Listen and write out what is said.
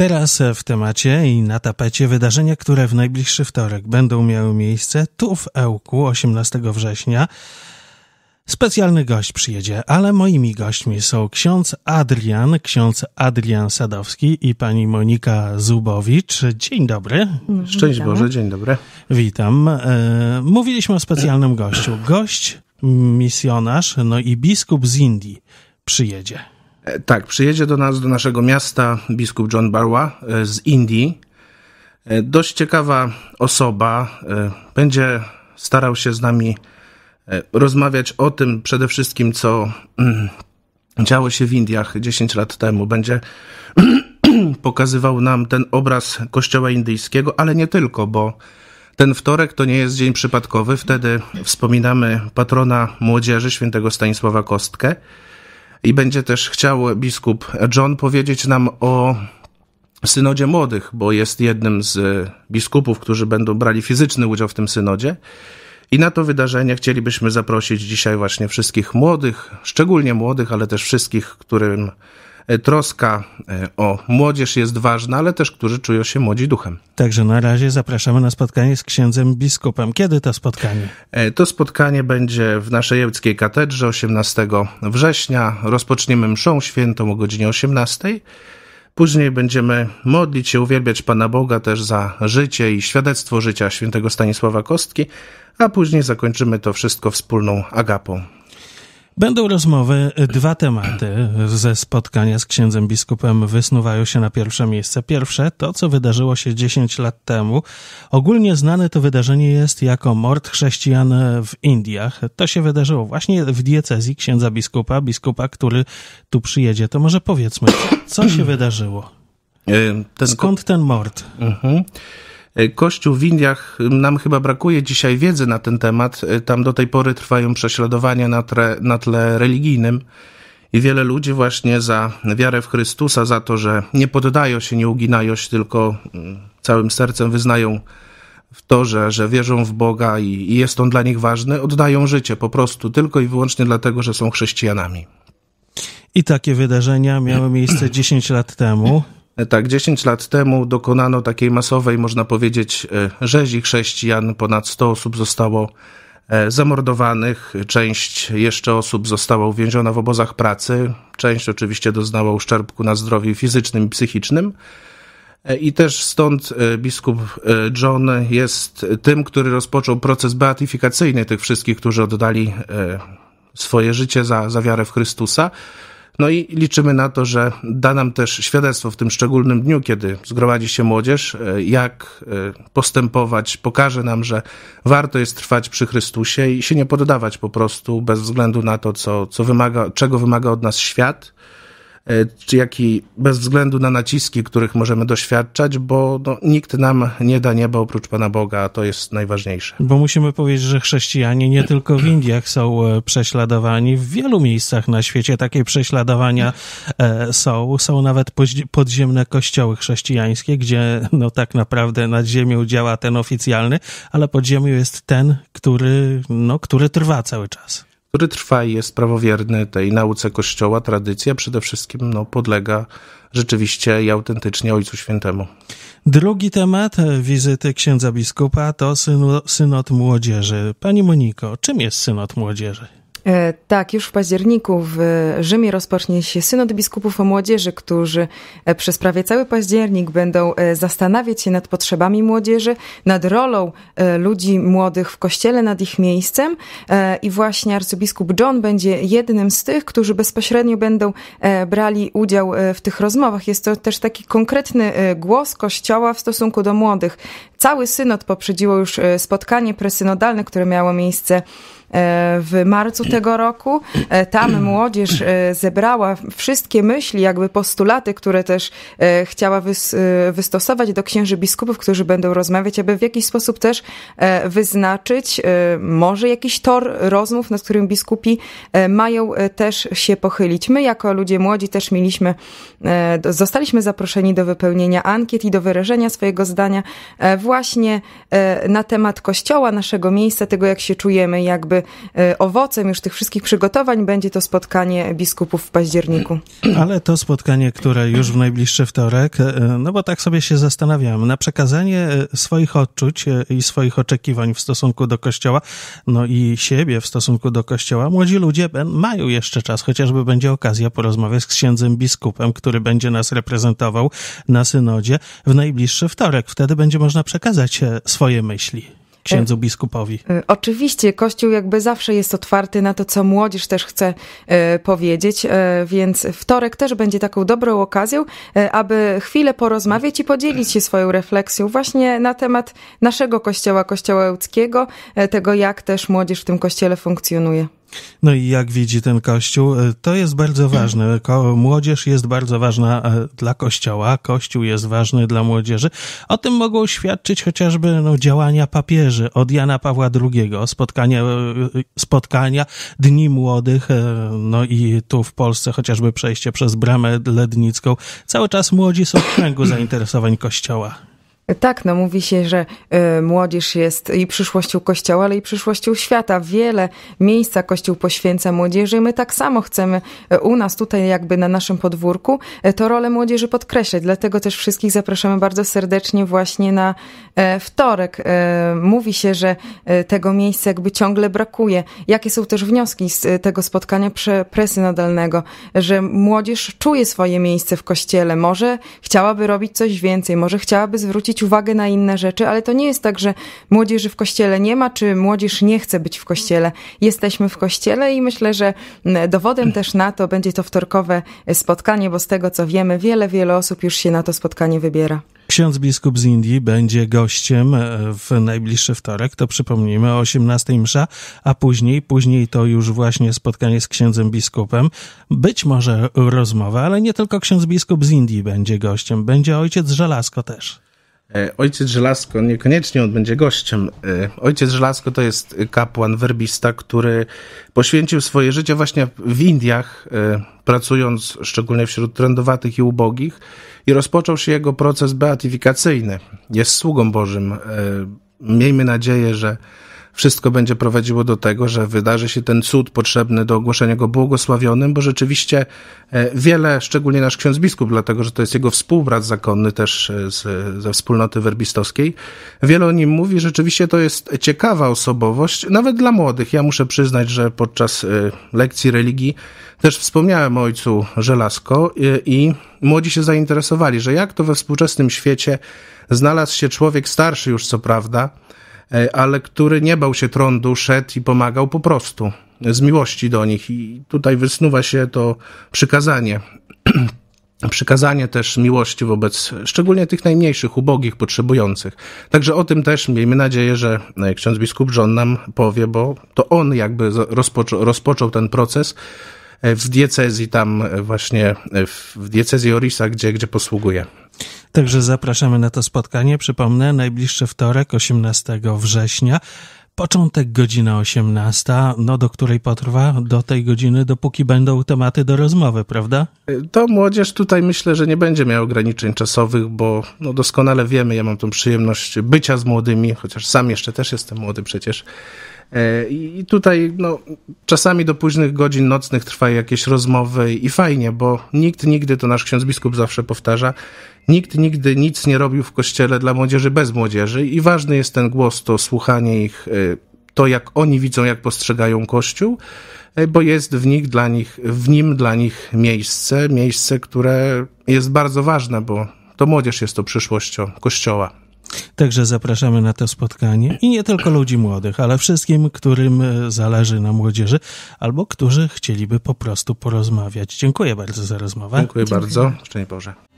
Teraz w temacie i na tapecie wydarzenia, które w najbliższy wtorek będą miały miejsce tu w Ełku 18 września. Specjalny gość przyjedzie, ale moimi gośćmi są ksiądz Adrian, ksiądz Adrian Sadowski i pani Monika Zubowicz. Dzień dobry. Szczęść Witamy. Boże, dzień dobry. Witam. E, mówiliśmy o specjalnym gościu. Gość, misjonarz, no i biskup z Indii przyjedzie. E, tak, przyjedzie do nas, do naszego miasta biskup John Barła e, z Indii. E, dość ciekawa osoba. Będzie starał się z nami rozmawiać o tym przede wszystkim, co mm, działo się w Indiach 10 lat temu. Będzie pokazywał nam ten obraz kościoła indyjskiego, ale nie tylko, bo ten wtorek to nie jest dzień przypadkowy. Wtedy wspominamy patrona młodzieży, świętego Stanisława Kostkę i będzie też chciał biskup John powiedzieć nam o synodzie młodych, bo jest jednym z biskupów, którzy będą brali fizyczny udział w tym synodzie. I na to wydarzenie chcielibyśmy zaprosić dzisiaj właśnie wszystkich młodych, szczególnie młodych, ale też wszystkich, którym E, troska e, o młodzież jest ważna, ale też którzy czują się młodzi duchem. Także na razie zapraszamy na spotkanie z księdzem biskupem. Kiedy to spotkanie? E, to spotkanie będzie w naszej Jełckiej Katedrze 18 września. Rozpoczniemy mszą świętą o godzinie 18. Później będziemy modlić się, uwielbiać Pana Boga też za życie i świadectwo życia świętego Stanisława Kostki, a później zakończymy to wszystko wspólną agapą. Będą rozmowy, e, dwa tematy ze spotkania z księdzem biskupem wysnuwają się na pierwsze miejsce. Pierwsze to, co wydarzyło się 10 lat temu. Ogólnie znane to wydarzenie jest jako mord chrześcijan w Indiach. To się wydarzyło właśnie w diecezji księdza biskupa, biskupa, który tu przyjedzie. To może powiedzmy, co się wydarzyło? Skąd ten mord? Mhm. E, Kościół w Indiach, nam chyba brakuje dzisiaj wiedzy na ten temat. E, Tam do tej pory trwają prześladowania na, na tle religijnym. I wiele ludzi właśnie za wiarę w Chrystusa, za to, że nie poddają się, nie uginają się, tylko całym sercem wyznają w to, że, że wierzą w Boga i, i, jest on dla nich ważny, oddają życie po prostu tylko i wyłącznie dlatego, że są chrześcijanami. I takie wydarzenia miały miejsce 10 lat temu. E, tak, 10 lat temu dokonano takiej masowej, można powiedzieć, e, rzezi chrześcijan. Ponad 100 osób zostało e, zamordowanych, część jeszcze osób została uwięziona w obozach pracy, część oczywiście doznała uszczerbku na zdrowiu fizycznym i psychicznym. I też stąd biskup John jest tym, który rozpoczął proces beatyfikacyjny tych wszystkich, którzy oddali swoje życie za, za wiarę w Chrystusa. No i liczymy na to, że da nam też świadectwo w tym szczególnym dniu, kiedy zgromadzi się młodzież, e, jak e, postępować, pokaże nam, że warto jest trwać przy Chrystusie i się nie poddawać po prostu bez względu na to, co, co wymaga, czego wymaga od nas świat E, czy jaki bez względu na naciski, których możemy doświadczać, bo no, nikt nam nie da nieba oprócz Pana Boga, a to jest najważniejsze. Bo musimy powiedzieć, że chrześcijanie nie tylko w Indiach są e, prześladowani, w wielu miejscach na świecie takie prześladowania e, są. Są nawet podziemne kościoły chrześcijańskie, gdzie no tak naprawdę nad ziemią działa ten oficjalny, ale pod ziemią jest ten, który, no, który trwa cały czas który trwa i jest prawowierny tej nauce Kościoła, tradycja przede wszystkim no, podlega rzeczywiście i autentycznie Ojcu Świętemu. Drugi temat e, wizyty księdza biskupa to synod młodzieży. Pani Moniko, czym jest synod młodzieży? E, tak, już w październiku w Rzymie rozpocznie się synod biskupów o młodzieży, którzy e, przez prawie cały październik będą e, zastanawiać się nad potrzebami młodzieży, nad rolą ludzi młodych w kościele, nad ich miejscem i właśnie arcybiskup John będzie jednym z tych, którzy bezpośrednio będą brali udział w tych rozmowach. Jest to też taki konkretny głos kościoła w stosunku do młodych. Cały synod poprzedziło już e, spotkanie presynodalne, które miało miejsce e, w marcu tego roku. E, tam młodzież zebrała wszystkie myśli, jakby postulaty, które też chciała wystosować do księży biskupów, którzy będą rozmawiać, aby w jakiś sposób też wyznaczyć może jakiś tor rozmów, nad którym biskupi mają też się pochylić. My jako ludzie młodzi też mieliśmy, zostaliśmy zaproszeni do wypełnienia ankiet i do wyrażenia swojego zdania w właśnie e, na temat kościoła, naszego miejsca, tego jak się czujemy, jakby e, owocem już tych wszystkich przygotowań będzie to spotkanie biskupów w październiku. Ale to spotkanie, które już w najbliższy wtorek, e, no bo tak sobie się zastanawiam, na przekazanie swoich odczuć i swoich oczekiwań w stosunku do kościoła, no i siebie w stosunku do kościoła, młodzi ludzie mają jeszcze czas, chociażby będzie okazja porozmawiać z księdzem biskupem, który będzie nas reprezentował na synodzie w najbliższy wtorek. Wtedy będzie można przekazać przekazać e, swoje myśli księdzu e, biskupowi. E, oczywiście, Kościół jakby zawsze jest otwarty na to, co młodzież też chce powiedzieć, więc wtorek też będzie taką dobrą okazją, aby chwilę porozmawiać i podzielić się swoją refleksją właśnie na temat naszego Kościoła, Kościoła Łódzkiego, tego jak też młodzież w tym Kościele funkcjonuje. No i jak widzi ten Kościół? E, to jest bardzo ważne. Młodzież jest bardzo ważna e, dla Kościoła, Kościół jest ważny dla młodzieży. O tym mogą świadczyć chociażby no, działania papieży od Jana Pawła II, spotkania, e, spotkania Dni Młodych, no i tu w Polsce chociażby przejście przez Bramę Lednicką. Cały czas młodzi są w kręgu zainteresowań Kościoła. Tak, no mówi się, że y, młodzież jest i przyszłością Kościoła, ale i przyszłością świata. Wiele miejsca Kościół poświęca młodzieży i my tak samo chcemy e, u nas tutaj jakby na naszym podwórku e, to rolę młodzieży podkreślać. Dlatego też wszystkich zapraszamy bardzo serdecznie właśnie na wtorek. mówi się, że tego miejsca jakby ciągle brakuje. Jakie są też wnioski z tego spotkania nadalnego, że młodzież czuje swoje miejsce w Kościele, może chciałaby robić coś więcej, może chciałaby zwrócić uwagę na inne rzeczy, ale to nie jest tak, że młodzieży w kościele nie ma, czy młodzież nie chce być w kościele. Jesteśmy w kościele i myślę, że dowodem też na to będzie to wtorkowe e, spotkanie, bo z tego co wiemy, wiele, wiele osób już się na to spotkanie wybiera. Ksiądz biskup z Indii będzie gościem e, w najbliższy wtorek, to przypomnijmy, o 18 msza, a później, później to już właśnie spotkanie z księdzem biskupem, być może rozmowa, ale nie tylko ksiądz biskup z Indii będzie gościem, będzie ojciec Żelazko też. E, ojciec Żelazko, niekoniecznie on będzie gościem. E, ojciec Żelazko to jest kapłan werbista, który poświęcił swoje życie właśnie w Indiach, e, pracując szczególnie wśród trędowatych i ubogich, i rozpoczął się jego proces beatyfikacyjny. Jest sługą Bożym. Miejmy nadzieję, że wszystko będzie prowadziło do tego, że wydarzy się ten cud potrzebny do ogłoszenia go błogosławionym, bo rzeczywiście e, wiele, szczególnie nasz ksiądz biskup, dlatego że to jest jego współbrat zakonny też e, z, ze wspólnoty werbistowskiej, wiele o nim mówi. Rzeczywiście to jest ciekawa osobowość, nawet dla młodych. Ja muszę przyznać, że podczas e, lekcji religii też wspomniałem o ojcu Żelazko i, i młodzi się zainteresowali, że jak to we współczesnym świecie znalazł się człowiek starszy już co prawda, E, ale który nie bał się trądu, szedł i pomagał po prostu z miłości do nich. I tutaj wysnuwa się to przykazanie. przykazanie też miłości wobec szczególnie tych najmniejszych, ubogich, potrzebujących. Także o tym też miejmy nadzieję, że e, ksiądz biskup John nam powie, bo to on jakby rozpoczął, rozpoczął ten proces e, w diecezji tam właśnie, w diecezji Orisa, gdzie, gdzie posługuje. Także zapraszamy na to spotkanie. Przypomnę, najbliższy wtorek, 18 września. Początek godzina 18, no do której potrwa do tej godziny, dopóki będą tematy do rozmowy, prawda? To młodzież tutaj myślę, że nie będzie miała ograniczeń czasowych, bo no doskonale wiemy, ja mam tą przyjemność bycia z młodymi, chociaż sam jeszcze też jestem młody przecież E, I tutaj no, czasami do późnych godzin nocnych trwają jakieś rozmowy i fajnie, bo nikt nigdy, to nasz ksiądz biskup zawsze powtarza, nikt nigdy nic nie robił w kościele dla młodzieży bez młodzieży i ważny jest ten głos, to słuchanie ich, e, to jak oni widzą, jak postrzegają kościół, e, bo jest w, nich, dla nich, w nim dla nich miejsce, miejsce, które jest bardzo ważne, bo to młodzież jest to przyszłością kościoła. Także zapraszamy na to spotkanie i nie tylko ludzi młodych, ale wszystkim, którym e, zależy na młodzieży albo którzy chcieliby po prostu porozmawiać. Dziękuję bardzo za rozmowę. Dziękuję, Dziękuję. bardzo. Szczęść Boże.